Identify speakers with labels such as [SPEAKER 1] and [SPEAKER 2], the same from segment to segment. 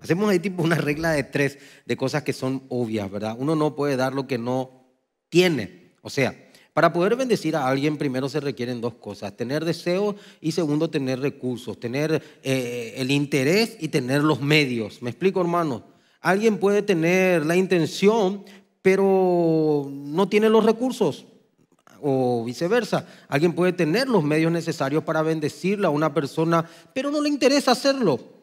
[SPEAKER 1] Hacemos ahí tipo una regla de tres de cosas que son obvias, ¿verdad? Uno no puede dar lo que no tiene. O sea, para poder bendecir a alguien primero se requieren dos cosas, tener deseo y segundo tener recursos, tener eh, el interés y tener los medios. ¿Me explico, hermano? Alguien puede tener la intención, pero no tiene los recursos o viceversa. Alguien puede tener los medios necesarios para bendecirle a una persona, pero no le interesa hacerlo.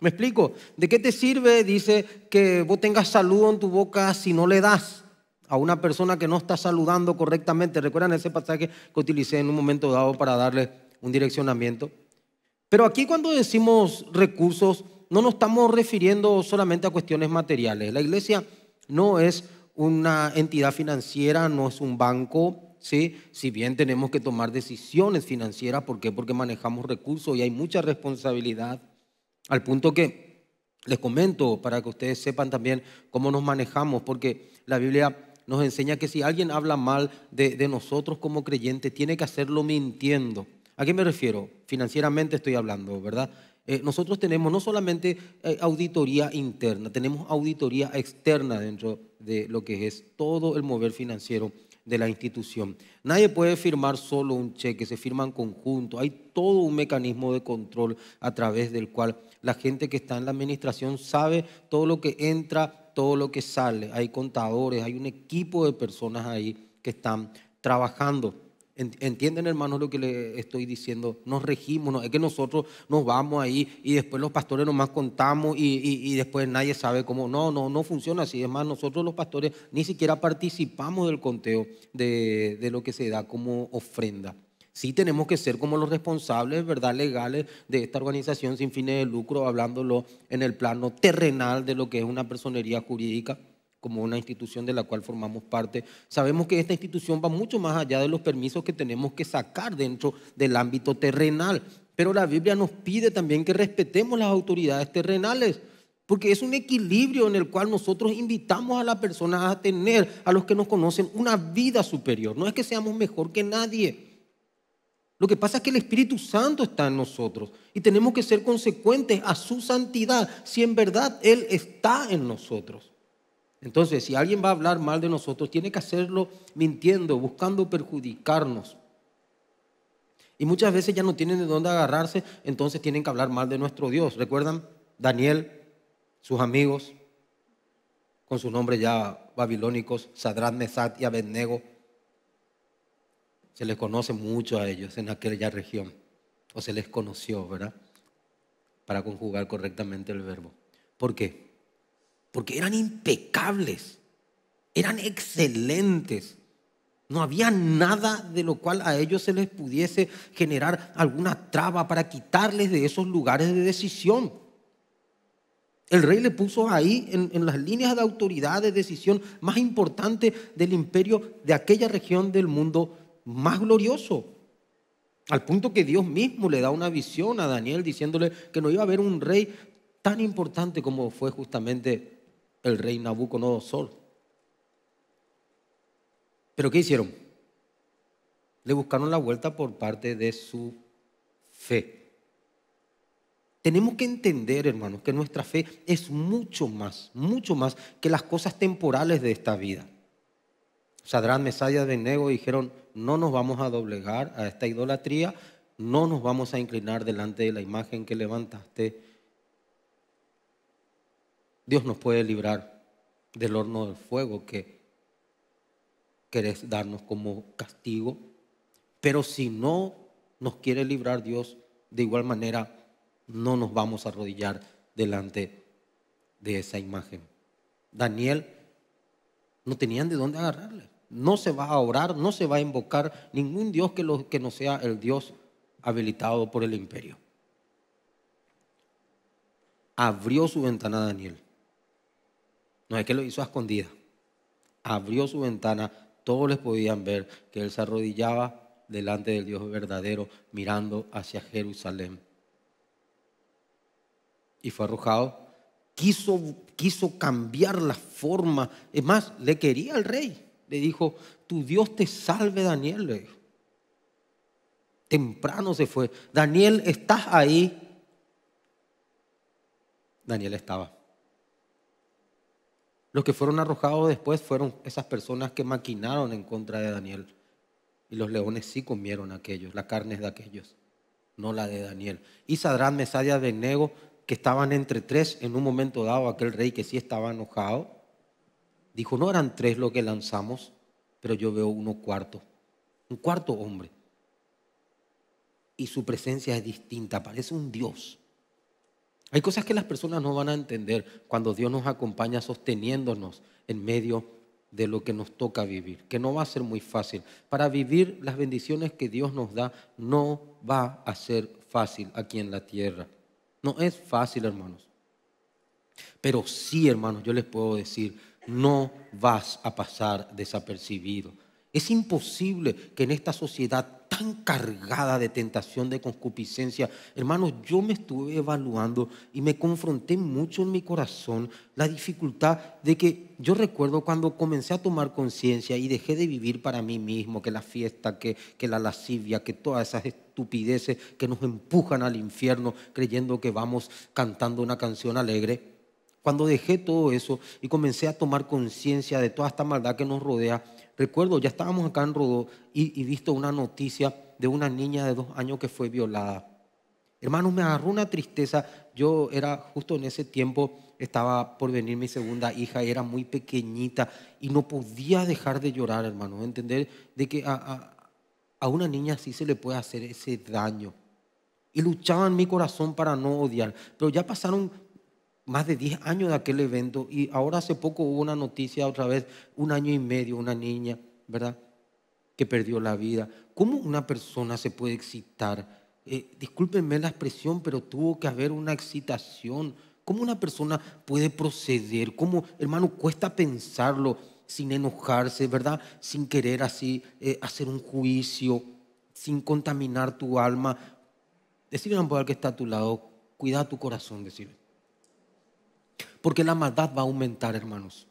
[SPEAKER 1] ¿Me explico? ¿De qué te sirve, dice, que vos tengas saludo en tu boca si no le das a una persona que no está saludando correctamente? ¿Recuerdan ese pasaje que utilicé en un momento dado para darle un direccionamiento? Pero aquí cuando decimos recursos, no nos estamos refiriendo solamente a cuestiones materiales. La iglesia no es una entidad financiera, no es un banco, ¿sí? Si bien tenemos que tomar decisiones financieras, ¿por qué? Porque manejamos recursos y hay mucha responsabilidad. Al punto que les comento para que ustedes sepan también cómo nos manejamos, porque la Biblia nos enseña que si alguien habla mal de, nosotros como creyentes, tiene que hacerlo mintiendo. ¿A qué me refiero? Financieramente estoy hablando, ¿verdad? Eh, nosotros tenemos no solamente eh, auditoría interna, tenemos auditoría externa dentro de lo que es todo el mover financiero de la institución. Nadie puede firmar solo un cheque, se firma en conjunto. Hay todo un mecanismo de control a través del cual la gente que está en la administración sabe todo lo que entra, todo lo que sale. Hay contadores, hay un equipo de personas ahí que están trabajando. ¿Entienden, hermanos, lo que les estoy diciendo? Nos regimos, no, es que nosotros nos vamos ahí y después los pastores nomás contamos y, después nadie sabe cómo. No, no, no funciona así. Es más, nosotros los pastores ni siquiera participamos del conteo de, de lo que se da como ofrenda. Sí tenemos que ser como los responsables, ¿verdad?, legales de esta organización sin fines de lucro, hablándolo en el plano terrenal de lo que es una personería jurídica como una institución de la cual formamos parte, sabemos que esta institución va mucho más allá de los permisos que tenemos que sacar dentro del ámbito terrenal. Pero la Biblia nos pide también que respetemos las autoridades terrenales, porque es un equilibrio en el cual nosotros invitamos a las personas a tener, a los que nos conocen, una vida superior. No es que seamos mejor que nadie. Lo que pasa es que el Espíritu Santo está en nosotros y tenemos que ser consecuentes a su santidad si en verdad Él está en nosotros. Entonces, si alguien va a hablar mal de nosotros, tiene que hacerlo mintiendo, buscando perjudicarnos. Y muchas veces ya no tienen de dónde agarrarse, entonces tienen que hablar mal de nuestro Dios. ¿Recuerdan? Daniel, sus amigos, con sus nombres ya babilónicos, Sadrán, Mesat y Abednego. Se les conoce mucho a ellos en aquella región, o se les conoció, ¿verdad? Para conjugar correctamente el verbo. ¿Por qué? porque eran impecables, eran excelentes. No había nada de lo cual a ellos se les pudiese generar alguna traba para quitarles de esos lugares de decisión. El rey le puso ahí en, las líneas de autoridad de decisión más importante del imperio de aquella región del mundo más glorioso. Al punto que Dios mismo le da una visión a Daniel diciéndole que no iba a haber un rey tan importante como fue justamente el rey Nabucodonosor. Pero ¿qué hicieron? Le buscaron la vuelta por parte de su fe. Tenemos que entender, hermanos, que nuestra fe es mucho más, mucho más que las cosas temporales de esta vida. Sadrán, Mesaya, y dijeron, no nos vamos a doblegar a esta idolatría, no nos vamos a inclinar delante de la imagen que levantaste Dios nos puede librar del horno del fuego que querés darnos como castigo. Pero si no nos quiere librar Dios, de igual manera no nos vamos a arrodillar delante de esa imagen. Daniel no tenían de dónde agarrarle. No se va a orar, no se va a invocar ningún Dios que, que no sea el Dios habilitado por el imperio. Abrió su ventana Daniel. No es que lo hizo a escondida. Abrió su ventana, todos les podían ver que él se arrodillaba delante del Dios verdadero, mirando hacia Jerusalén. Y fue arrojado. Quiso, quiso cambiar la forma. Es más, le quería al rey. Le dijo, tu Dios te salve, Daniel. Temprano se fue. Daniel, ¿estás ahí? Daniel estaba. Los que fueron arrojados después fueron esas personas que maquinaron en contra de Daniel. Y los leones sí comieron aquellos, la carne de aquellos, no la de Daniel. Y Sadrán, de Nego, que estaban entre tres en un momento dado, aquel rey que sí estaba enojado, dijo, no eran tres los que lanzamos, pero yo veo uno cuarto, un cuarto hombre. Y su presencia es distinta, parece un dios. Hay cosas que las personas no van a entender cuando Dios nos acompaña sosteniéndonos en medio de lo que nos toca vivir, que no va a ser muy fácil. Para vivir las bendiciones que Dios nos da no va a ser fácil aquí en la tierra. No es fácil, hermanos. Pero sí, hermanos, yo les puedo decir, no vas a pasar desapercibido. Es imposible que en esta sociedad encargada de tentación, de concupiscencia. Hermanos, yo me estuve evaluando y me confronté mucho en mi corazón la dificultad de que yo recuerdo cuando comencé a tomar conciencia y dejé de vivir para mí mismo, que la fiesta, que, que la lascivia, que todas esas estupideces que nos empujan al infierno creyendo que vamos cantando una canción alegre. Cuando dejé todo eso y comencé a tomar conciencia de toda esta maldad que nos rodea, Recuerdo, ya estábamos acá en Rodó y, visto una noticia de una niña de dos años que fue violada. Hermano, me agarró una tristeza. Yo era justo en ese tiempo, estaba por venir mi segunda hija, era muy pequeñita y no podía dejar de llorar, hermano. Entender de que a, a, una niña así se le puede hacer ese daño. Y luchaba en mi corazón para no odiar. Pero ya pasaron más de 10 años de aquel evento y ahora hace poco hubo una noticia otra vez, un año y medio, una niña, ¿verdad? Que perdió la vida. ¿Cómo una persona se puede excitar? Eh, discúlpenme la expresión, pero tuvo que haber una excitación. ¿Cómo una persona puede proceder? ¿Cómo, hermano, cuesta pensarlo sin enojarse, ¿verdad? Sin querer así eh, hacer un juicio, sin contaminar tu alma. Decirle a un poder que está a tu lado, cuida tu corazón, decirle. Porque la maldad va a aumentar, hermanos.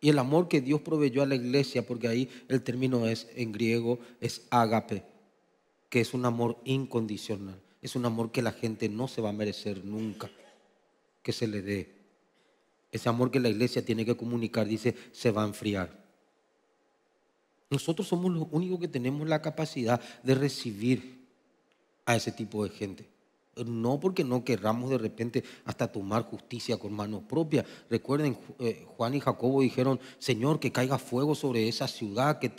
[SPEAKER 1] Y el amor que Dios proveyó a la iglesia, porque ahí el término es en griego, es agape, que es un amor incondicional. Es un amor que la gente no se va a merecer nunca que se le dé. Ese amor que la iglesia tiene que comunicar, dice, se va a enfriar. Nosotros somos los únicos que tenemos la capacidad de recibir a ese tipo de gente no porque no querramos de repente hasta tomar justicia con mano propia. Recuerden, eh, Juan y Jacobo dijeron, Señor, que caiga fuego sobre esa ciudad que,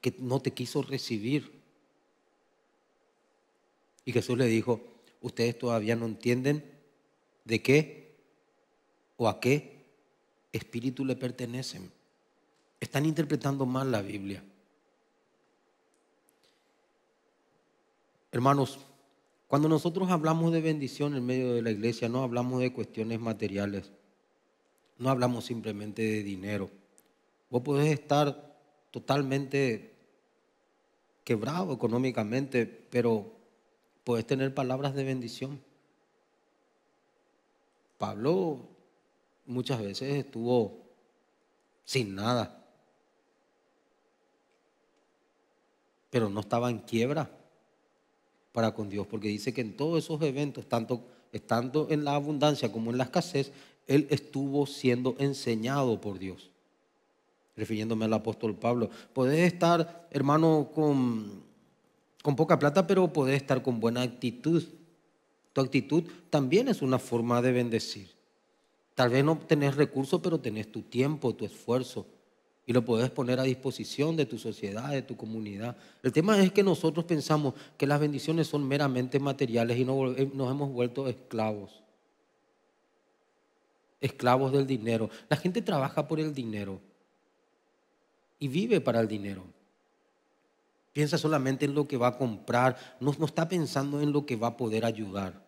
[SPEAKER 1] que no te quiso recibir. Y Jesús le dijo, ustedes todavía no entienden de qué o a qué espíritu le pertenecen. Están interpretando mal la Biblia. Hermanos, cuando nosotros hablamos de bendición en medio de la iglesia, no hablamos de cuestiones materiales, no hablamos simplemente de dinero. Vos podés estar totalmente quebrado económicamente, pero podés tener palabras de bendición. Pablo muchas veces estuvo sin nada, pero no estaba en quiebra para con Dios, porque dice que en todos esos eventos, tanto estando en la abundancia como en la escasez, él estuvo siendo enseñado por Dios. Refiriéndome al apóstol Pablo, podés estar, hermano, con, con poca plata, pero podés estar con buena actitud. Tu actitud también es una forma de bendecir. Tal vez no tenés recursos, pero tenés tu tiempo, tu esfuerzo y lo puedes poner a disposición de tu sociedad, de tu comunidad. El tema es que nosotros pensamos que las bendiciones son meramente materiales y eh, nos hemos vuelto esclavos. Esclavos del dinero. La gente trabaja por el dinero y vive para el dinero. Piensa solamente en lo que va a comprar, no, está pensando en lo que va a poder ayudar.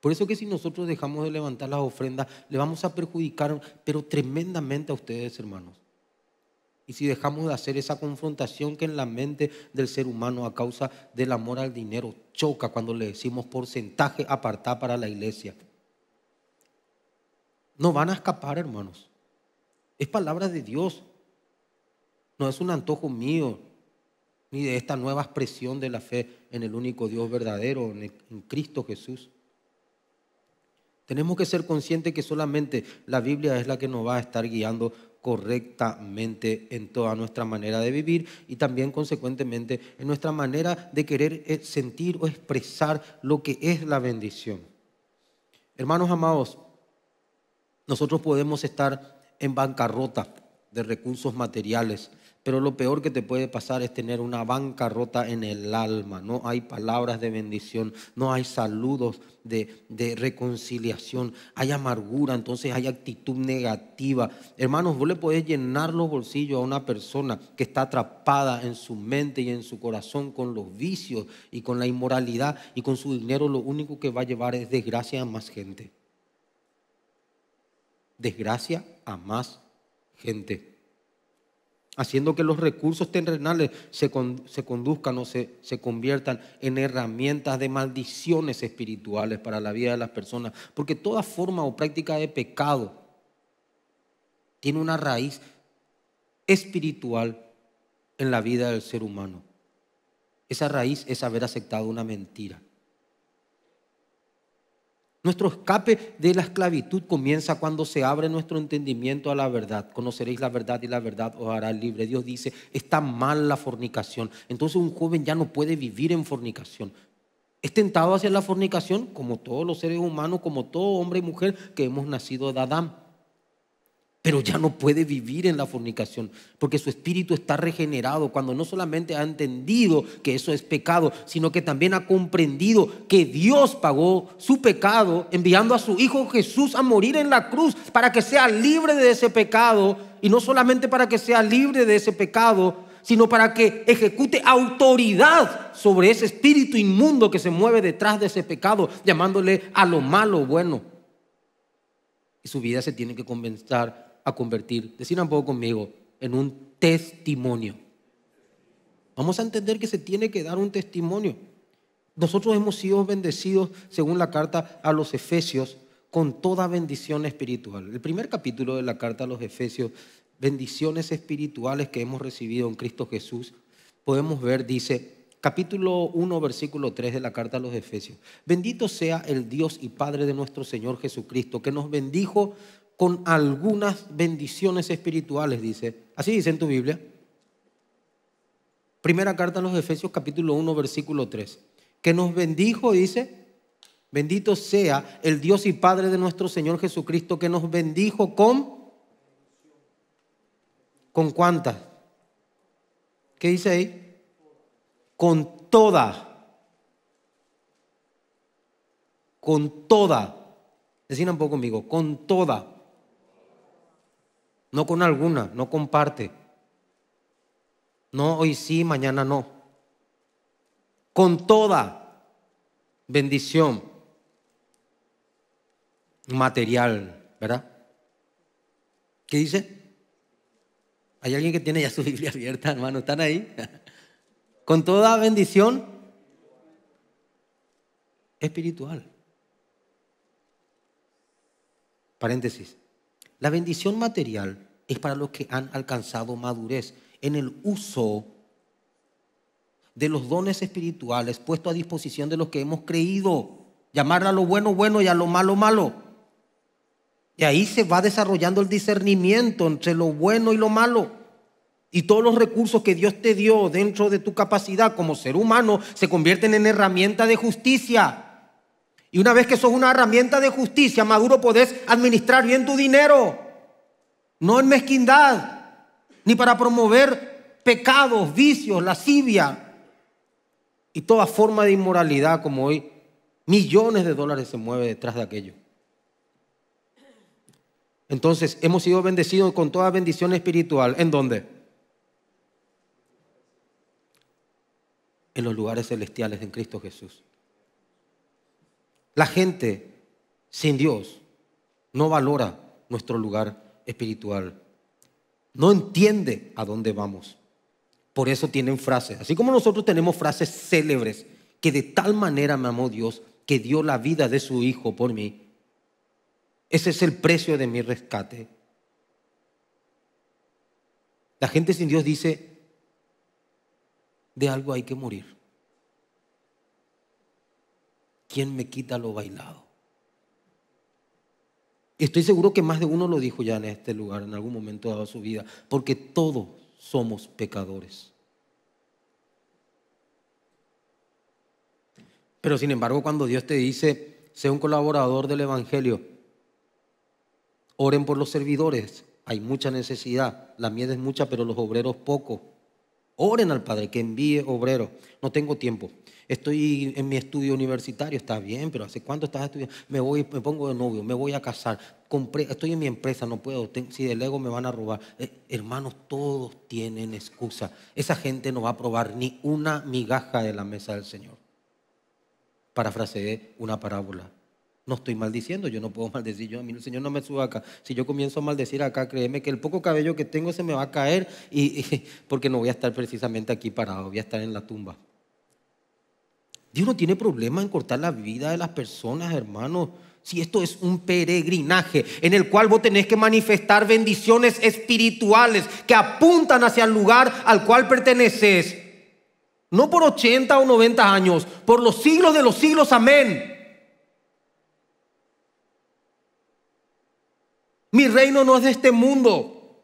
[SPEAKER 1] Por eso que si nosotros dejamos de levantar las ofrendas, le vamos a perjudicar, pero tremendamente a ustedes, hermanos. Y si dejamos de hacer esa confrontación que en la mente del ser humano a causa del amor al dinero choca cuando le decimos porcentaje apartado para la iglesia. No van a escapar, hermanos. Es palabra de Dios. No es un antojo mío, ni de esta nueva expresión de la fe en el único Dios verdadero, en Cristo Jesús. Tenemos que ser conscientes que solamente la Biblia es la que nos va a estar guiando correctamente en toda nuestra manera de vivir y también consecuentemente en nuestra manera de querer eh, sentir o expresar lo que es la bendición. Hermanos amados, nosotros podemos estar en bancarrota de recursos materiales, pero lo peor que te puede pasar es tener una bancarrota en el alma. No hay palabras de bendición, no hay saludos de, reconciliación, hay amargura, entonces hay actitud negativa. Hermanos, vos le podés llenar los bolsillos a una persona que está atrapada en su mente y en su corazón con los vicios y con la inmoralidad y con su dinero, lo único que va a llevar es desgracia a más gente. Desgracia a más gente haciendo que los recursos terrenales se, conduzcan o se, conviertan en herramientas de maldiciones espirituales para la vida de las personas. Porque toda forma o práctica de pecado tiene una raíz espiritual en la vida del ser humano. Esa raíz es haber aceptado una mentira. Nuestro escape de la esclavitud comienza cuando se abre nuestro entendimiento a la verdad. Conoceréis la verdad y la verdad os hará libre. Dios dice, está mal la fornicación. Entonces un joven ya no puede vivir en fornicación. Es tentado hacia la fornicación como todos los seres humanos, como todo hombre y mujer que hemos nacido de Adán pero ya no puede vivir en la fornicación, porque su espíritu está regenerado cuando no solamente ha entendido que eso es pecado, sino que también ha comprendido que Dios pagó su pecado enviando a su Hijo Jesús a morir en la cruz para que sea libre de ese pecado, y no solamente para que sea libre de ese pecado, sino para que ejecute autoridad sobre ese espíritu inmundo que se mueve detrás de ese pecado, llamándole a lo malo bueno. Y su vida se tiene que comenzar a convertir. Decir un poco conmigo, en un testimonio. Vamos a entender que se tiene que dar un testimonio. Nosotros hemos sido bendecidos, según la carta a los Efesios, con toda bendición espiritual. El primer capítulo de la carta a los Efesios, bendiciones espirituales que hemos recibido en Cristo Jesús, podemos ver, dice, capítulo 1, versículo 3 de la carta a los Efesios. Bendito sea el Dios y Padre de nuestro Señor Jesucristo, que nos bendijo con algunas bendiciones espirituales, dice. Así dice en tu Biblia. Primera carta a los Efesios capítulo 1 versículo 3. Que nos bendijo, dice, bendito sea el Dios y Padre de nuestro Señor Jesucristo, que nos bendijo con... ¿Con cuántas? ¿Qué dice ahí? Con toda. Con toda. Decina un poco conmigo, con toda no con alguna, no comparte. No, hoy sí, mañana no. Con toda bendición material, ¿verdad? ¿Qué dice? ¿Hay alguien que tiene ya su Biblia abierta, hermano? ¿Están ahí? Con toda bendición espiritual. Paréntesis. La bendición material es para los que han alcanzado madurez en el uso de los dones espirituales puestos a disposición de los que hemos creído. Llamar a lo bueno bueno y a lo malo malo. Y ahí se va desarrollando el discernimiento entre lo bueno y lo malo. Y todos los recursos que Dios te dio dentro de tu capacidad como ser humano se convierten en herramienta de justicia. Y una vez que sos una herramienta de justicia, maduro, podés administrar bien tu dinero no en mezquindad, ni para promover pecados, vicios, lascivia y toda forma de inmoralidad como hoy. Millones de dólares se mueve detrás de aquello. Entonces, hemos sido bendecidos con toda bendición espiritual. ¿En dónde? En los lugares celestiales en Cristo Jesús. La gente sin Dios no valora nuestro lugar espiritual. No entiende a dónde vamos. Por eso tienen frases. Así como nosotros tenemos frases célebres, que de tal manera me amó Dios, que dio la vida de su Hijo por mí. Ese es el precio de mi rescate. La gente sin Dios dice, de algo hay que morir. ¿Quién me quita lo bailado? Estoy seguro que más de uno lo dijo ya en este lugar, en algún momento dado de su vida, porque todos somos pecadores. Pero sin embargo, cuando Dios te dice, sea un colaborador del Evangelio, oren por los servidores, hay mucha necesidad, la miel es mucha, pero los obreros poco. Oren al Padre que envíe obrero. No tengo tiempo. Estoy en mi estudio universitario, está bien, pero ¿hace cuánto estás estudiando? Me voy, me pongo de novio, me voy a casar. estoy en mi empresa, no puedo. si del ego me van a robar. Eh, hermanos, todos tienen excusa. Esa gente no va a probar ni una migaja de la mesa del Señor. Parafraseé una parábola no estoy maldiciendo, yo no puedo maldecir, yo, a mí el Señor no me suba acá. Si yo comienzo a maldecir acá, créeme que el poco cabello que tengo se me va a caer y, porque no voy a estar precisamente aquí parado, voy a estar en la tumba. Dios no tiene problema en cortar la vida de las personas, hermano. Si esto es un peregrinaje en el cual vos tenés que manifestar bendiciones espirituales que apuntan hacia el lugar al cual perteneces. No por 80 o 90 años, por los siglos de los siglos, amén. Mi reino no es de este mundo,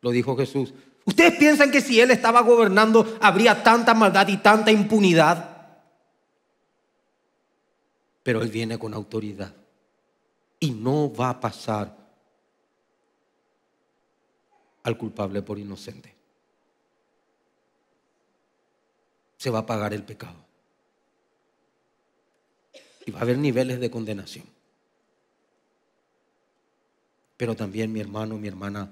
[SPEAKER 1] lo dijo Jesús. ¿Ustedes piensan que si Él estaba gobernando habría tanta maldad y tanta impunidad? Pero Él viene con autoridad y no va a pasar al culpable por inocente. Se va a pagar el pecado. Y va a haber niveles de condenación. Pero también mi hermano, mi hermana,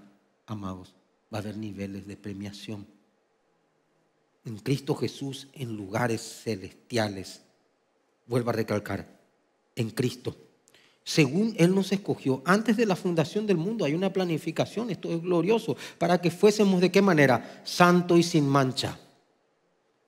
[SPEAKER 1] amados, va a haber niveles de premiación. En Cristo Jesús, en lugares celestiales. Vuelvo a recalcar, en Cristo. Según Él nos escogió, antes de la fundación del mundo hay una planificación, esto es glorioso, para que fuésemos de qué manera? Santo y sin mancha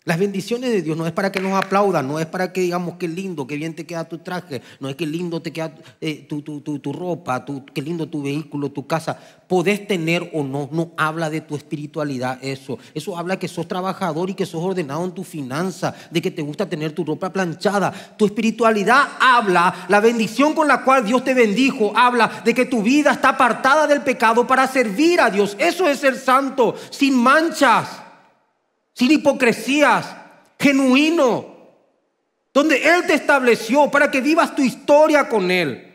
[SPEAKER 1] las bendiciones de Dios no es para que nos aplaudan, no es para que digamos qué lindo, que bien te queda tu traje, no es que lindo te queda eh, tu, tu, ropa, qué lindo tu vehículo, tu casa. Podés tener o no, no habla de tu espiritualidad eso. Eso habla que sos trabajador y que sos ordenado en tu finanza, de que te gusta tener tu ropa planchada. Tu espiritualidad habla, la bendición con la cual Dios te bendijo, habla de que tu vida está apartada del pecado para servir a Dios. Eso es ser santo, sin manchas sin hipocresías, genuino, donde Él te estableció para que vivas tu historia con Él.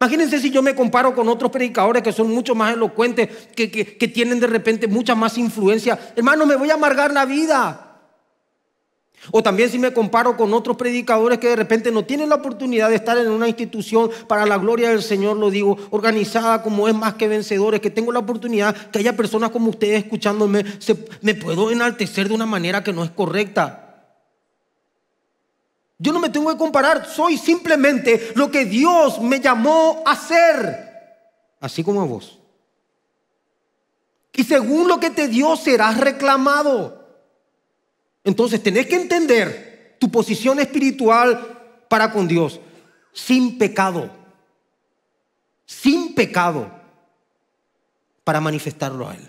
[SPEAKER 1] Imagínense si yo me comparo con otros predicadores que son mucho más elocuentes, que, que, tienen de repente mucha más influencia. Hermano, me voy a amargar la vida. O también si me comparo con otros predicadores que de repente no tienen la oportunidad de estar en una institución para la gloria del Señor, lo digo, organizada como es más que vencedores, que tengo la oportunidad que haya personas como ustedes escuchándome, me puedo enaltecer de una manera que no es correcta. Yo no me tengo que comparar, soy simplemente lo que Dios me llamó a ser, así como vos. Y según lo que te dio serás reclamado. Entonces tenés que entender tu posición espiritual para con Dios, sin pecado, sin pecado, para manifestarlo a Él.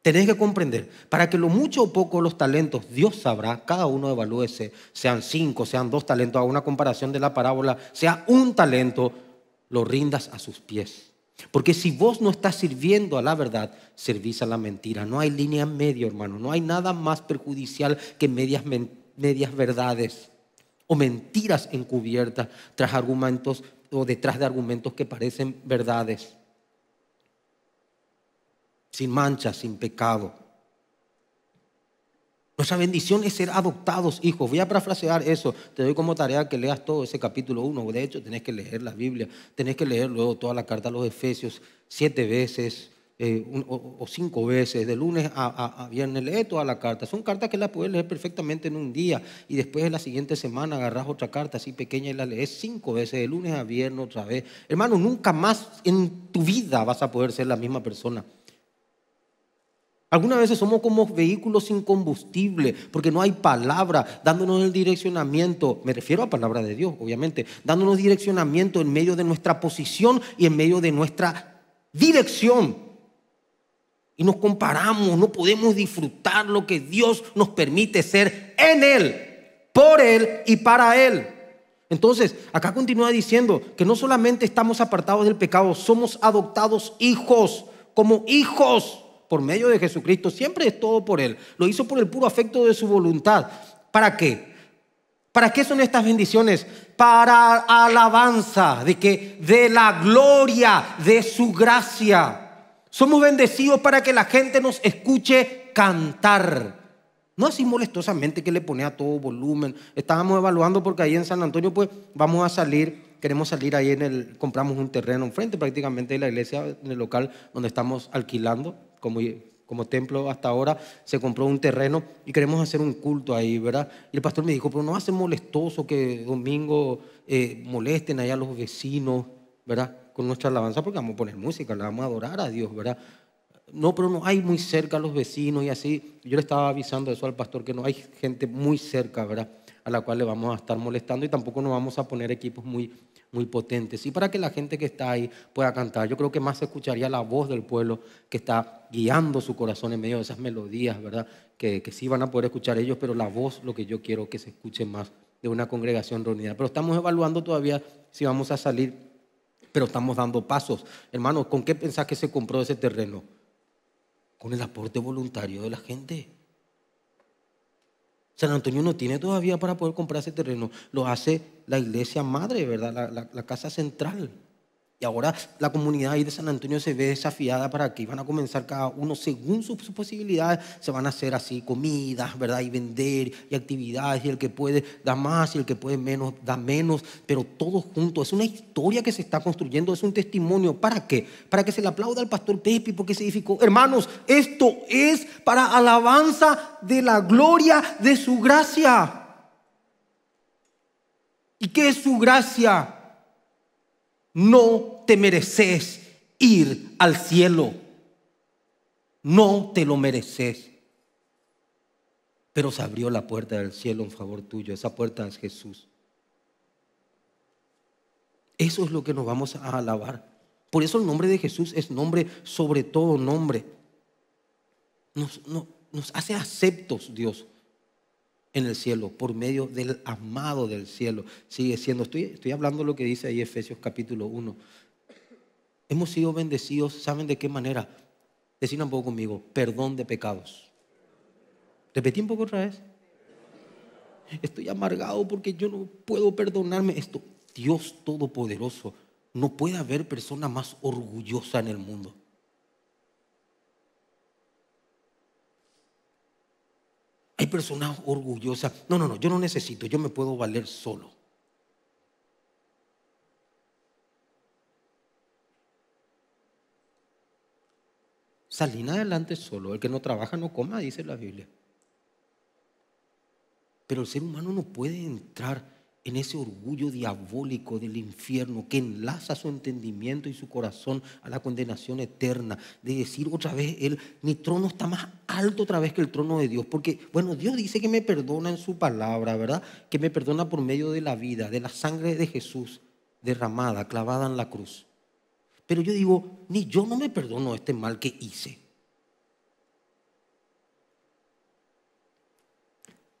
[SPEAKER 1] Tenés que comprender, para que lo mucho o poco los talentos, Dios sabrá, cada uno evalúese, sean cinco, sean dos talentos, a una comparación de la parábola, sea un talento, lo rindas a sus pies porque si vos no estás sirviendo a la verdad, servís a la mentira. No hay línea media, medio, hermano. No hay nada más perjudicial que medias, medias verdades o mentiras encubiertas tras argumentos o detrás de argumentos que parecen verdades. Sin mancha, sin pecado. Nuestra bendición es ser adoptados hijos. Voy a parafrasear eso. Te doy como tarea que leas todo ese capítulo 1. De hecho, tenés que leer la Biblia. Tenés que leer luego toda la carta a los Efesios siete veces eh, o, cinco veces. De lunes a, viernes lee toda la carta. Son cartas que la puedes leer perfectamente en un día. Y después de la siguiente semana agarras otra carta así pequeña y la lees cinco veces. De lunes a viernes otra vez. Hermano, nunca más en tu vida vas a poder ser la misma persona. Algunas veces somos como vehículos sin combustible, porque no hay palabra dándonos el direccionamiento, me refiero a palabra de Dios, obviamente, dándonos direccionamiento en medio de nuestra posición y en medio de nuestra dirección. Y nos comparamos, no podemos disfrutar lo que Dios nos permite ser en Él, por Él y para Él. Entonces, acá continúa diciendo que no solamente estamos apartados del pecado, somos adoptados hijos, como hijos por medio de Jesucristo, siempre es todo por Él. Lo hizo por el puro afecto de su voluntad. ¿Para qué? ¿Para qué son estas bendiciones? Para alabanza de que de la gloria de su gracia. Somos bendecidos para que la gente nos escuche cantar. No así molestosamente que le pone a todo volumen. Estábamos evaluando porque ahí en San Antonio pues vamos a salir, queremos salir ahí en el, compramos un terreno enfrente prácticamente de la iglesia, en el local donde estamos alquilando como, como templo hasta ahora, se compró un terreno y queremos hacer un culto ahí, ¿verdad? Y el pastor me dijo, pero no hace molestoso que domingo eh, molesten allá a los vecinos, ¿verdad? Con nuestra alabanza, porque vamos a poner música, la vamos a adorar a Dios, ¿verdad? No, pero no hay muy cerca a los vecinos y así. Yo le estaba avisando eso al pastor, que no hay gente muy cerca, ¿verdad? A la cual le vamos a estar molestando y tampoco nos vamos a poner equipos muy muy potentes y para que la gente que está ahí pueda cantar. Yo creo que más se escucharía la voz del pueblo que está guiando su corazón en medio de esas melodías, ¿verdad? Que, que sí van a poder escuchar ellos, pero la voz, lo que yo quiero que se escuche más de una congregación reunida. Pero estamos evaluando todavía si vamos a salir, pero estamos dando pasos. Hermanos, ¿con qué pensás que se compró ese terreno? Con el aporte voluntario de la gente. San Antonio no tiene todavía para poder comprar ese terreno. Lo hace la iglesia madre, ¿verdad? La, la casa central. Y ahora la comunidad ahí de San Antonio se ve desafiada para que van a comenzar cada uno según sus, posibilidades, se van a hacer así comidas, ¿verdad? Y vender y actividades, y el que puede da más y el que puede menos da menos, pero todos juntos. Es una historia que se está construyendo, es un testimonio. ¿Para qué? Para que se le aplauda al pastor Pepe porque se edificó. Hermanos, esto es para alabanza de la gloria de su gracia. ¿Y qué es su gracia? no te mereces ir al cielo. No te lo mereces. Pero se abrió la puerta del cielo en favor tuyo. Esa puerta es Jesús. Eso es lo que nos vamos a alabar. Por eso el nombre de Jesús es nombre sobre todo nombre. Nos, nos hace aceptos Dios en el cielo, por medio del amado del cielo. Sigue siendo, estoy, estoy hablando lo que dice ahí Efesios capítulo 1. Hemos sido bendecidos, ¿saben de qué manera? Decir un poco conmigo, perdón de pecados. Repetí un poco otra vez. Estoy amargado porque yo no puedo perdonarme esto. Dios Todopoderoso, no puede haber persona más orgullosa en el mundo. hay personas orgullosas. No, no, no, yo no necesito, yo me puedo valer solo. Salir adelante solo. El que no trabaja no coma, dice la Biblia. Pero el ser humano no puede entrar en ese orgullo diabólico del infierno que enlaza su entendimiento y su corazón a la condenación eterna, de decir otra vez, él, mi trono está más alto otra vez que el trono de Dios, porque, bueno, Dios dice que me perdona en su palabra, ¿verdad? Que me perdona por medio de la vida, de la sangre de Jesús derramada, clavada en la cruz. Pero yo digo, ni yo no me perdono este mal que hice.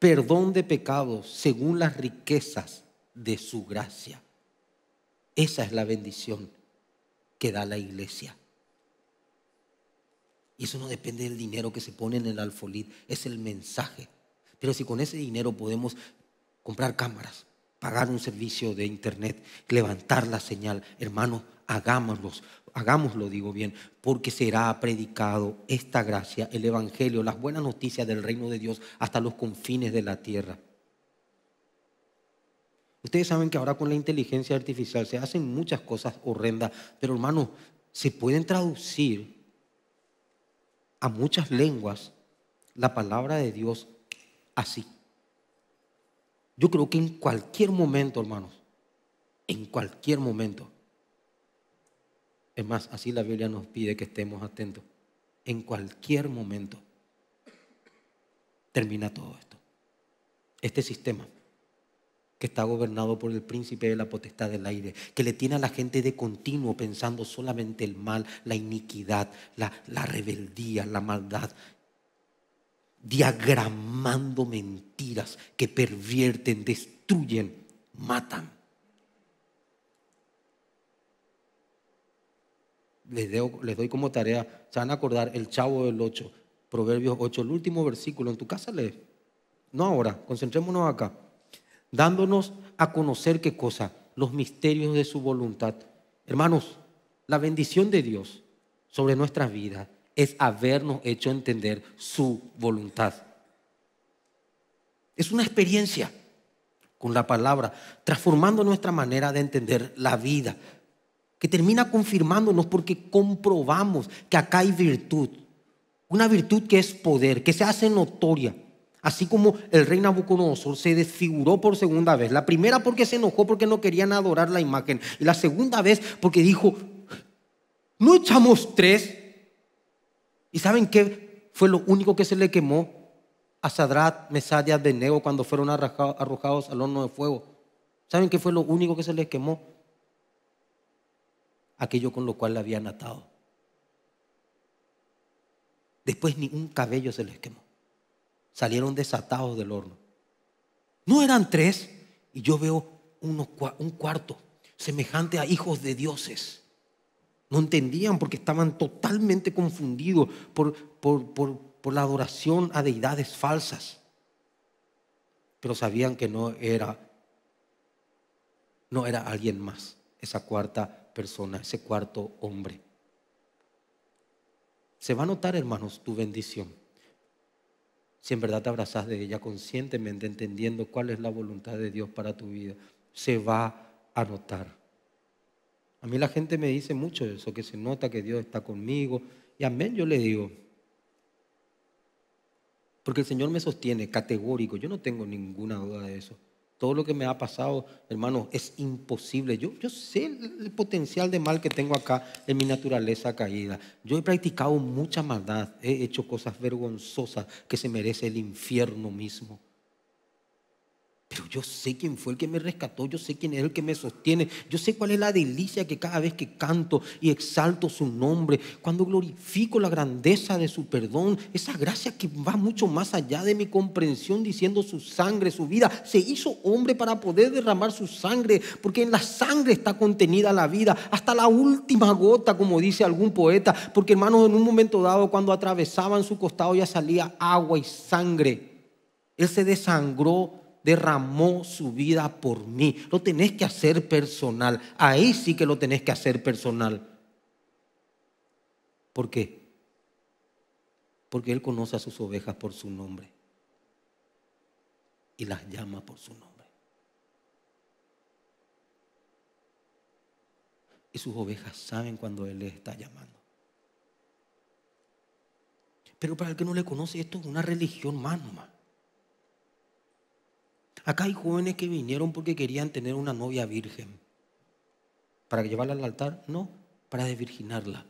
[SPEAKER 1] perdón de pecados según las riquezas de su gracia. Esa es la bendición que da la iglesia. Y eso no depende del dinero que se pone en el alfolí, es el mensaje. Pero si con ese dinero podemos comprar cámaras, pagar un servicio de internet, levantar la señal. Hermanos, hagámoslo, hagámoslo, digo bien, porque será predicado esta gracia, el Evangelio, las buenas noticias del reino de Dios hasta los confines de la tierra. Ustedes saben que ahora con la inteligencia artificial se hacen muchas cosas horrendas, pero hermanos, se pueden traducir a muchas lenguas la palabra de Dios así. Yo creo que en cualquier momento, hermanos, en cualquier momento. Es más, así la Biblia nos pide que estemos atentos. En cualquier momento termina todo esto. Este sistema que está gobernado por el príncipe de la potestad del aire, que le tiene a la gente de continuo pensando solamente el mal, la iniquidad, la, la rebeldía, la maldad diagramando mentiras que pervierten, destruyen, matan. Les, les doy como tarea, se van a acordar el chavo del 8, Proverbios 8, el último versículo, en tu casa lee. No ahora, concentrémonos acá. Dándonos a conocer qué cosa, los misterios de su voluntad. Hermanos, la bendición de Dios sobre nuestras vidas es habernos hecho entender su voluntad. Es una experiencia con la palabra, transformando nuestra manera de entender la vida, que termina confirmándonos porque comprobamos que acá hay virtud, una virtud que es poder, que se hace notoria. Así como el rey Nabucodonosor se desfiguró por segunda vez. La primera porque se enojó porque no querían adorar la imagen. Y la segunda vez porque dijo, no echamos tres ¿Y saben qué fue lo único que se le quemó a Sadrat, Mesad y cuando fueron arrojados al horno de fuego? ¿Saben qué fue lo único que se les quemó? Aquello con lo cual le habían atado. Después ni un cabello se les quemó. Salieron desatados del horno. No eran tres, y yo veo un cuarto, semejante a hijos de dioses. No entendían porque estaban totalmente confundidos por, por, la adoración a deidades falsas. Pero sabían que no era, no era alguien más, esa cuarta persona, ese cuarto hombre. Se va a notar, hermanos, tu bendición. Si en verdad te abrazas de ella conscientemente, entendiendo cuál es la voluntad de Dios para tu vida, se va a notar. A mí la gente me dice mucho eso, que se nota que Dios está conmigo. Y amén, yo le digo. Porque el Señor me sostiene, categórico. Yo no tengo ninguna duda de eso. Todo lo que me ha pasado, hermano, es imposible. Yo, yo sé el potencial de mal que tengo acá en mi naturaleza caída. Yo he practicado mucha maldad. He hecho cosas vergonzosas que se merece el infierno mismo pero yo sé quién fue el que me rescató, yo sé quién es el que me sostiene, yo sé cuál es la delicia que cada vez que canto y exalto su nombre, cuando glorifico la grandeza de su perdón, esa gracia que va mucho más allá de mi comprensión diciendo su sangre, su vida, se hizo hombre para poder derramar su sangre, porque en la sangre está contenida la vida, hasta la última gota, como dice algún poeta, porque hermanos, en un momento dado, cuando atravesaban su costado ya salía agua y sangre. Él se desangró derramó su vida por mí. Lo tenés que hacer personal. Ahí sí que lo tenés que hacer personal. ¿Por qué? Porque Él conoce a sus ovejas por su nombre y las llama por su nombre. Y sus ovejas saben cuando Él les está llamando. Pero para el que no le conoce, esto es una religión más Acá hay jóvenes que vinieron porque querían tener una novia virgen. ¿Para llevarla al altar? No, para desvirginarla.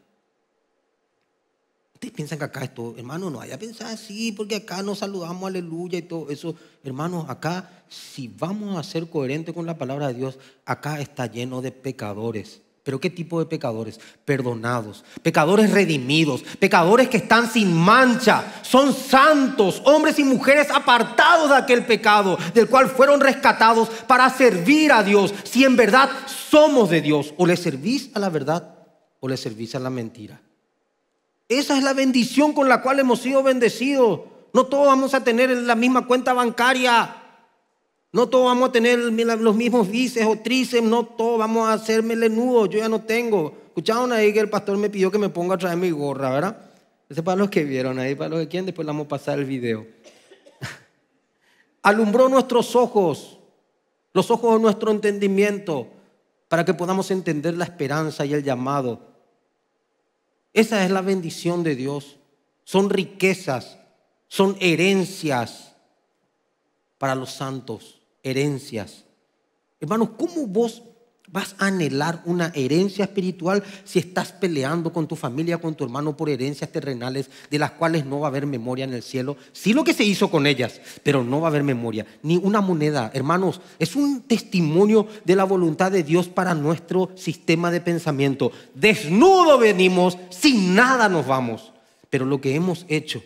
[SPEAKER 1] Ustedes piensan que acá esto, todo, hermano, no haya pensado así, porque acá nos saludamos, aleluya y todo eso. Hermanos, acá, si vamos a ser coherentes con la palabra de Dios, acá está lleno de pecadores. Pero ¿qué tipo de pecadores? Perdonados, pecadores redimidos, pecadores que están sin mancha, son santos, hombres y mujeres apartados de aquel pecado del cual fueron rescatados para servir a Dios. Si en verdad somos de Dios, o le servís a la verdad o le servís a la mentira. Esa es la bendición con la cual hemos sido bendecidos. No todos vamos a tener la misma cuenta bancaria. No todos vamos a tener los mismos bíceps o tríceps, no todos vamos a hacerme melenudos, yo ya no tengo. Escucharon ahí que el pastor me pidió que me ponga a traer mi gorra, ¿verdad? Ese para los que vieron ahí, para los que quieren, después le vamos a pasar el video. Alumbró nuestros ojos, los ojos de nuestro entendimiento, para que podamos entender la esperanza y el llamado. Esa es la bendición de Dios. Son riquezas, son herencias para los santos herencias. Hermanos, ¿cómo vos vas a anhelar una herencia espiritual si estás peleando con tu familia, con tu hermano por herencias terrenales de las cuales no va a haber memoria en el cielo? Sí lo que se hizo con ellas, pero no va a haber memoria, ni una moneda. Hermanos, es un testimonio de la voluntad de Dios para nuestro sistema de pensamiento. Desnudo venimos, sin nada nos vamos, pero lo que hemos hecho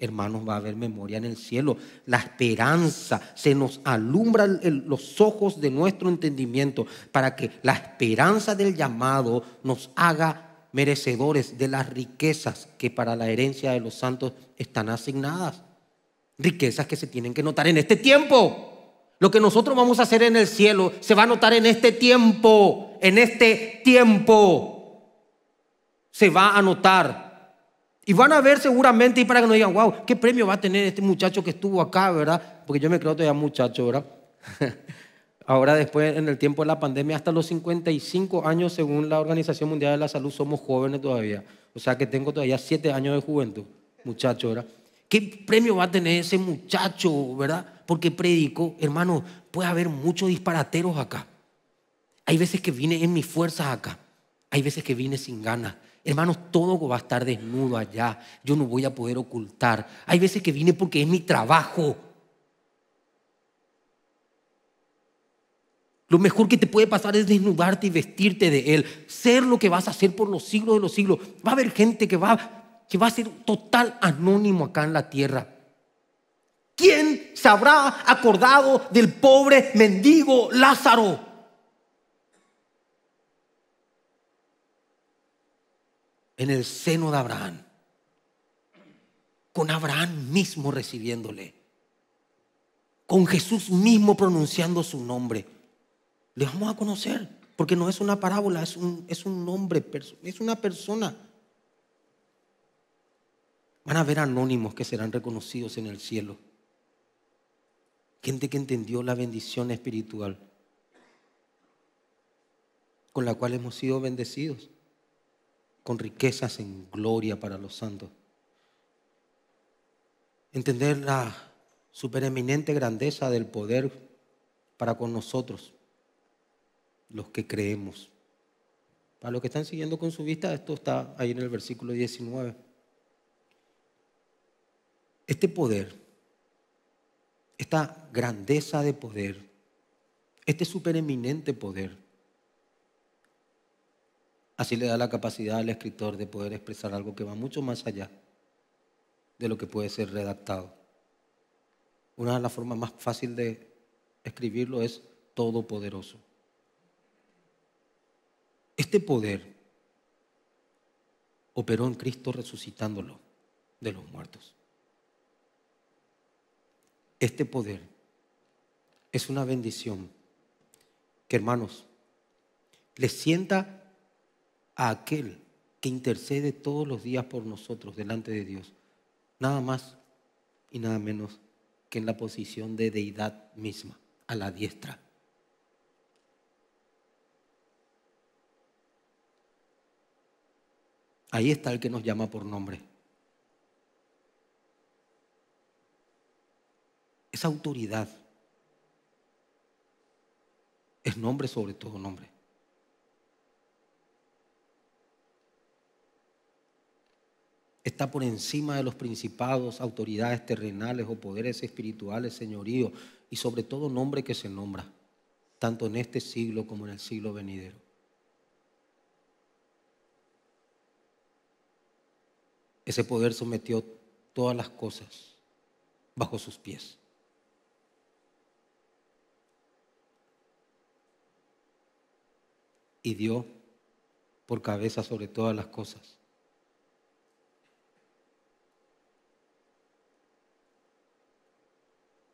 [SPEAKER 1] hermanos, va a haber memoria en el cielo. La esperanza se nos alumbra los ojos de nuestro entendimiento para que la esperanza del llamado nos haga merecedores de las riquezas que para la herencia de los santos están asignadas. Riquezas que se tienen que notar en este tiempo. Lo que nosotros vamos a hacer en el cielo se va a notar en este tiempo, en este tiempo. Se va a notar y van a ver seguramente y para que no digan, wow, ¿qué premio va a tener este muchacho que estuvo acá, verdad? Porque yo me creo todavía muchacho, ¿verdad? Ahora después, en el tiempo de la pandemia, hasta los 55 años, según la Organización Mundial de la Salud, somos jóvenes todavía. O sea que tengo todavía 7 años de juventud, muchacho, ¿verdad? ¿Qué premio va a tener ese muchacho, verdad? Porque predicó, hermano, puede haber muchos disparateros acá. Hay veces que vine en mis fuerzas acá. Hay veces que vine sin ganas. Hermanos, todo va a estar desnudo allá. Yo no voy a poder ocultar. Hay veces que vine porque es mi trabajo. Lo mejor que te puede pasar es desnudarte y vestirte de Él. Ser lo que vas a hacer por los siglos de los siglos. Va a haber gente que va, que va a ser total anónimo acá en la tierra. ¿Quién se habrá acordado del pobre mendigo Lázaro? en el seno de Abraham, con Abraham mismo recibiéndole, con Jesús mismo pronunciando su nombre. Le vamos a conocer, porque no es una parábola, es un, es un nombre, es una persona. Van a haber anónimos que serán reconocidos en el cielo. Gente que entendió la bendición espiritual con la cual hemos sido bendecidos con riquezas en gloria para los santos. Entender la supereminente grandeza del poder para con nosotros, los que creemos. Para los que están siguiendo con su vista, esto está ahí en el versículo 19. Este poder, esta grandeza de poder, este supereminente poder, Así le da la capacidad al escritor de poder expresar algo que va mucho más allá de lo que puede ser redactado. Una de las formas más fáciles de escribirlo es todopoderoso. Este poder operó en Cristo resucitándolo de los muertos. Este poder es una bendición que, hermanos, le sienta a aquel que intercede todos los días por nosotros delante de Dios. Nada más y nada menos que en la posición de deidad misma, a la diestra. Ahí está el que nos llama por nombre. Esa autoridad. Es nombre sobre todo nombre. está por encima de los principados, autoridades terrenales o poderes espirituales, señorío, y sobre todo nombre que se nombra, tanto en este siglo como en el siglo venidero. Ese poder sometió todas las cosas bajo sus pies. Y dio por cabeza sobre todas las cosas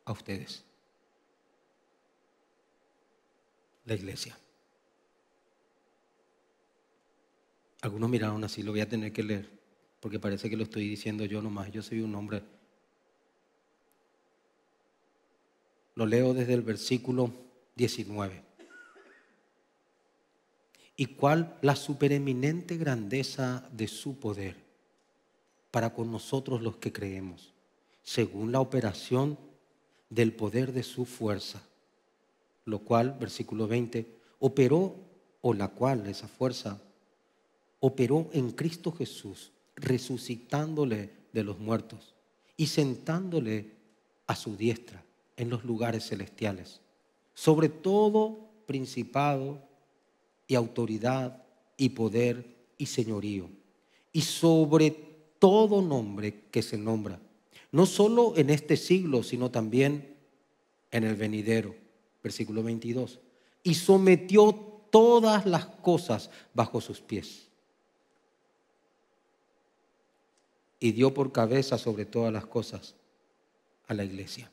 [SPEAKER 1] a ustedes? La iglesia. Algunos miraron así, lo voy a tener que leer, porque parece que lo estoy diciendo yo nomás, yo soy un hombre. Lo leo desde el versículo 19. ¿Y cuál la supereminente grandeza de su poder para con nosotros los que creemos, según la operación del poder de su fuerza, lo cual, versículo 20, operó, o la cual esa fuerza, operó en Cristo Jesús, resucitándole de los muertos y sentándole a su diestra en los lugares celestiales, sobre todo principado y autoridad y poder y señorío, y sobre todo nombre que se nombra no solo en este siglo, sino también en el venidero. Versículo 22. Y sometió todas las cosas bajo sus pies. Y dio por cabeza sobre todas las cosas a la iglesia.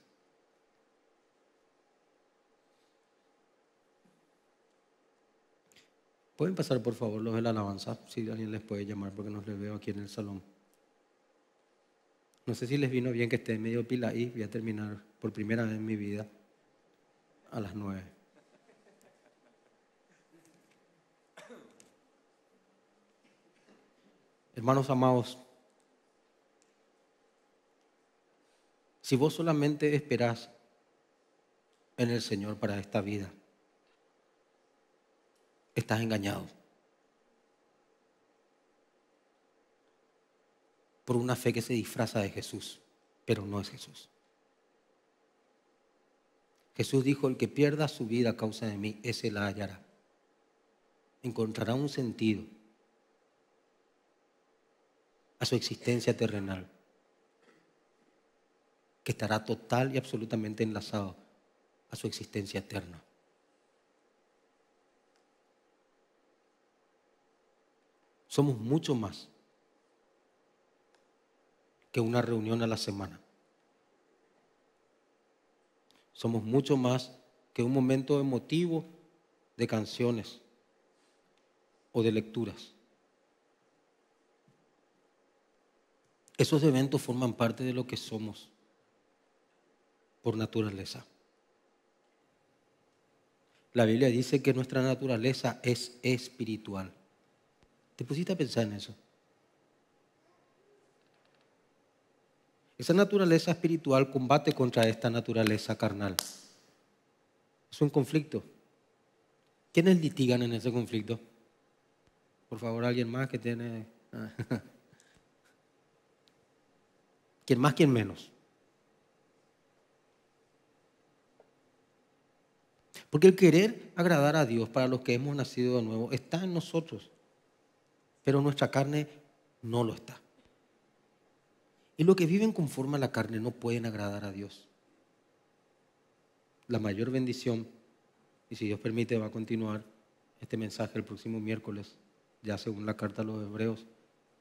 [SPEAKER 1] Pueden pasar, por favor, los de la alabanza, si alguien les puede llamar, porque no les veo aquí en el salón. No sé si les vino bien que esté medio pila ahí. Voy a terminar por primera vez en mi vida a las nueve. Hermanos amados, si vos solamente esperás en el Señor para esta vida, estás engañado. por una fe que se disfraza de Jesús, pero no es Jesús. Jesús dijo, el que pierda su vida a causa de mí, ese la hallará. Encontrará un sentido a su existencia terrenal, que estará total y absolutamente enlazado a su existencia eterna. Somos mucho más que una reunión a la semana. Somos mucho más que un momento emotivo de canciones o de lecturas. Esos eventos forman parte de lo que somos por naturaleza. La Biblia dice que nuestra naturaleza es espiritual. ¿Te pusiste a pensar en eso? Esa naturaleza espiritual combate contra esta naturaleza carnal. Es un conflicto. ¿Quiénes litigan en ese conflicto? Por favor, alguien más que tiene... Ah. ¿Quién más, quién menos? Porque el querer agradar a Dios para los que hemos nacido de nuevo está en nosotros, pero nuestra carne no lo está. Y lo que viven conforme a la carne no pueden agradar a Dios. La mayor bendición, y si Dios permite, va a continuar este mensaje el próximo miércoles, ya según la carta a los hebreos,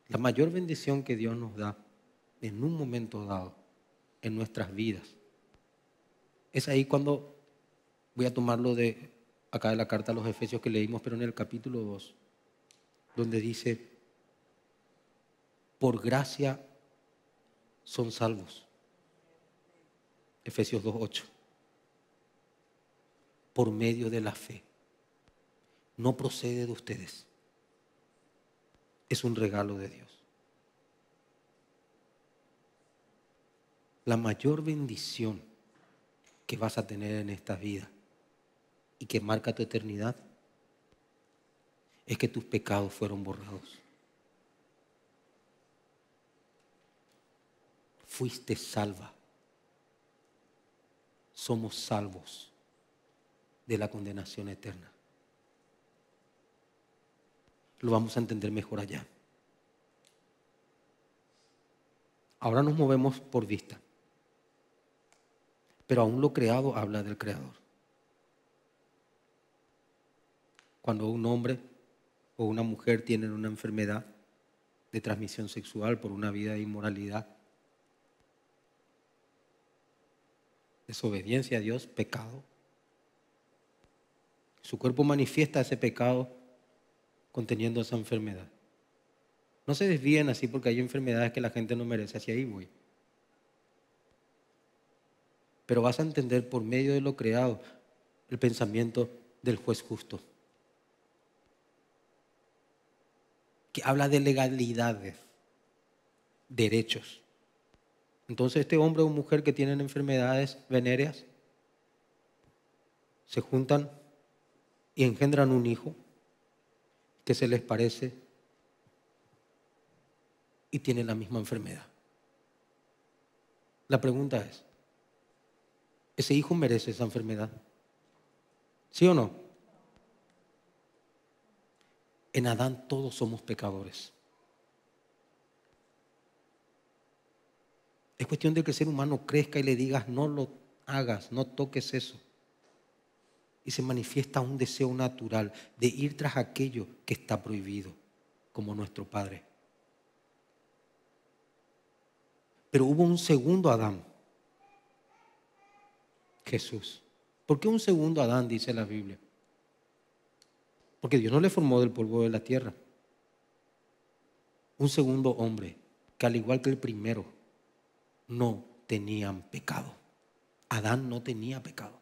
[SPEAKER 1] la mayor bendición que Dios nos da en un momento dado, en nuestras vidas, es ahí cuando voy a tomarlo de acá de la carta a los Efesios que leímos, pero en el capítulo 2, donde dice, por gracia son salvos. Efesios 2.8. Por medio de la fe. No procede de ustedes. Es un regalo de Dios. La mayor bendición que vas a tener en esta vida y que marca tu eternidad es que tus pecados fueron borrados. fuiste salva. Somos salvos de la condenación eterna. Lo vamos a entender mejor allá. Ahora nos movemos por vista. Pero aún lo creado habla del creador. Cuando un hombre o una mujer tienen una enfermedad de transmisión sexual por una vida de inmoralidad, desobediencia a Dios, pecado. Su cuerpo manifiesta ese pecado conteniendo esa enfermedad. No se desvíen así porque hay enfermedades que la gente no merece, hacia ahí voy. Pero vas a entender por medio de lo creado el pensamiento del juez justo, que habla de legalidades, derechos. Entonces este hombre o mujer que tienen enfermedades venéreas se juntan y engendran un hijo que se les parece y tiene la misma enfermedad. La pregunta es, ¿ese hijo merece esa enfermedad? ¿Sí o no? En Adán todos somos pecadores. Es cuestión de que el ser humano crezca y le digas, no lo hagas, no toques eso. Y se manifiesta un deseo natural de ir tras aquello que está prohibido, como nuestro Padre. Pero hubo un segundo Adán, Jesús. ¿Por qué un segundo Adán, dice la Biblia? Porque Dios no le formó del polvo de la tierra. Un segundo hombre, que al igual que el primero, no tenían pecado. Adán no tenía pecado.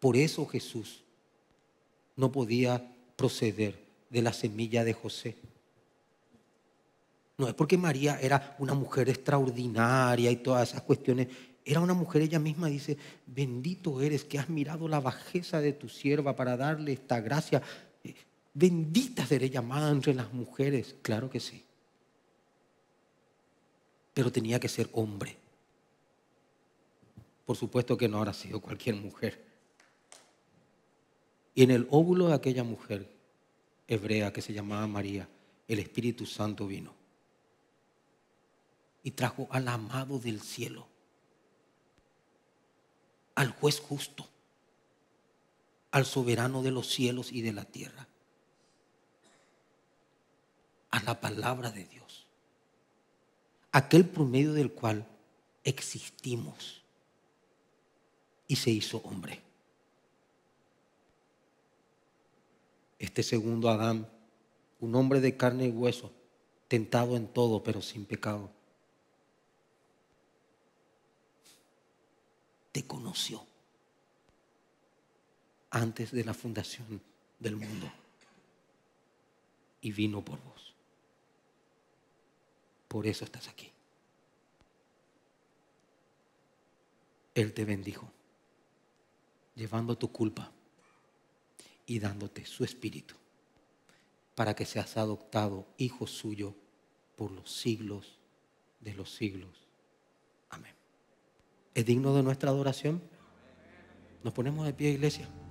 [SPEAKER 1] Por eso Jesús no podía proceder de la semilla de José. No es porque María era una mujer extraordinaria y todas esas cuestiones. Era una mujer, ella misma dice, bendito eres que has mirado la bajeza de tu sierva para darle esta gracia. Bendita seré llamada entre las mujeres. Claro que sí. Pero tenía que ser hombre. Por supuesto que no habrá sido cualquier mujer. Y en el óvulo de aquella mujer hebrea que se llamaba María, el Espíritu Santo vino y trajo al amado del cielo, al juez justo, al soberano de los cielos y de la tierra a la palabra de Dios, aquel por medio del cual existimos y se hizo hombre. Este segundo Adán, un hombre de carne y hueso, tentado en todo pero sin pecado, te conoció antes de la fundación del mundo y vino por vos. Por eso estás aquí. Él te bendijo, llevando tu culpa y dándote su espíritu para que seas adoptado hijo suyo por los siglos de los siglos. Amén. ¿Es digno de nuestra adoración? Nos ponemos de pie, iglesia.